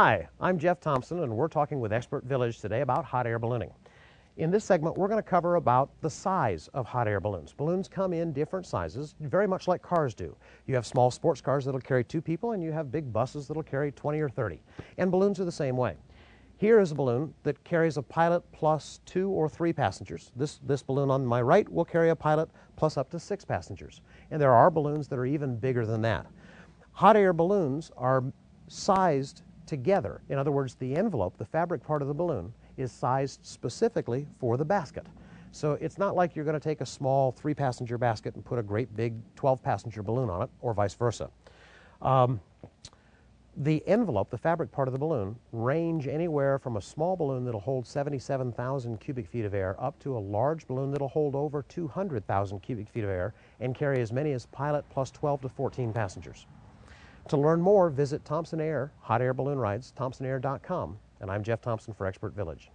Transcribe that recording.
Hi, I'm Jeff Thompson, and we're talking with Expert Village today about hot air ballooning. In this segment, we're going to cover about the size of hot air balloons. Balloons come in different sizes, very much like cars do. You have small sports cars that'll carry two people, and you have big buses that'll carry 20 or 30. And balloons are the same way. Here is a balloon that carries a pilot plus two or three passengers. This, this balloon on my right will carry a pilot plus up to six passengers. And there are balloons that are even bigger than that. Hot air balloons are sized together. In other words, the envelope, the fabric part of the balloon, is sized specifically for the basket. So it's not like you're going to take a small three passenger basket and put a great big 12 passenger balloon on it, or vice versa. Um, the envelope, the fabric part of the balloon, range anywhere from a small balloon that'll hold 77,000 cubic feet of air up to a large balloon that'll hold over 200,000 cubic feet of air and carry as many as pilot plus 12 to 14 passengers. To learn more, visit Thompson Air, Hot Air Balloon Rides, thompsonair.com. And I'm Jeff Thompson for Expert Village.